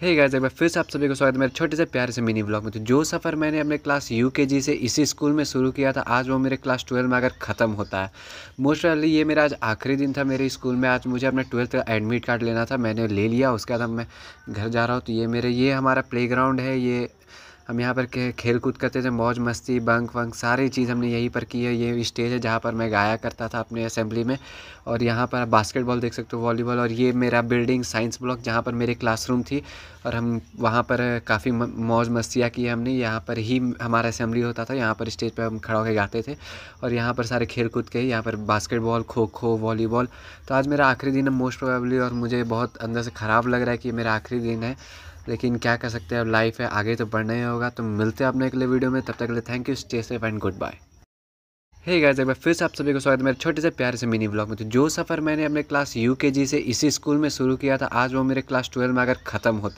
हे guys एक बार फिर से आप सभी को स्वागत है मेरे छोटे से प्यारे से मिनी ब्लॉग में तो जो सफ़र मैंने अपने क्लास यूकेजी से इसी स्कूल में शुरू किया था आज वो मेरे क्लास ट्वेल्व में अगर ख़त्म होता है मोस्ट ये मेरा आज आखिरी दिन था मेरे स्कूल में आज मुझे अपना ट्वेल्थ का एडमिट कार्ड लेना था मैंने ले लिया उसके बाद मैं घर जा रहा हूँ तो ये मेरे ये हमारा प्ले है ये हम यहाँ पर खेल कूद करते थे मौज मस्ती बंक वंक सारी चीज़ हमने यहीं पर की है ये स्टेज है जहाँ पर मैं गाया करता था अपने असेंबली में और यहाँ पर आप बास्केटबॉल देख सकते हो वॉलीबॉल और ये मेरा बिल्डिंग साइंस ब्लॉक जहाँ पर मेरी क्लासरूम थी और हम वहाँ पर काफ़ी मौज मस्तियाँ की हमने यहाँ पर ही हमारा असेंबली होता था यहाँ पर स्टेज पर हम खड़ा होकर गाते थे और यहाँ पर सारे खेल कूद के यहाँ पर बास्केटबॉल खो खो वॉलीबॉल तो आज मेरा आखिरी दिन है मोस्ट प्रोबेबली और मुझे बहुत अंदर से ख़राब लग रहा है कि मेरा आखिरी दिन है लेकिन क्या कर सकते हैं अब लाइफ है आगे तो बढ़ना ही होगा तो मिलते हैं अपने अगले वीडियो में तब तक के लिए thank you stay safe and goodbye hey guys एक बार फिर से आप सभी को स्वागत है मेरे छोटे से प्यारे से मिनी ब्लॉग में तो जो सफ़र मैंने अपने क्लास यूकेजी से इसी स्कूल में शुरू किया था आज वो मेरे क्लास ट्वेल्व में अगर ख़त्म होता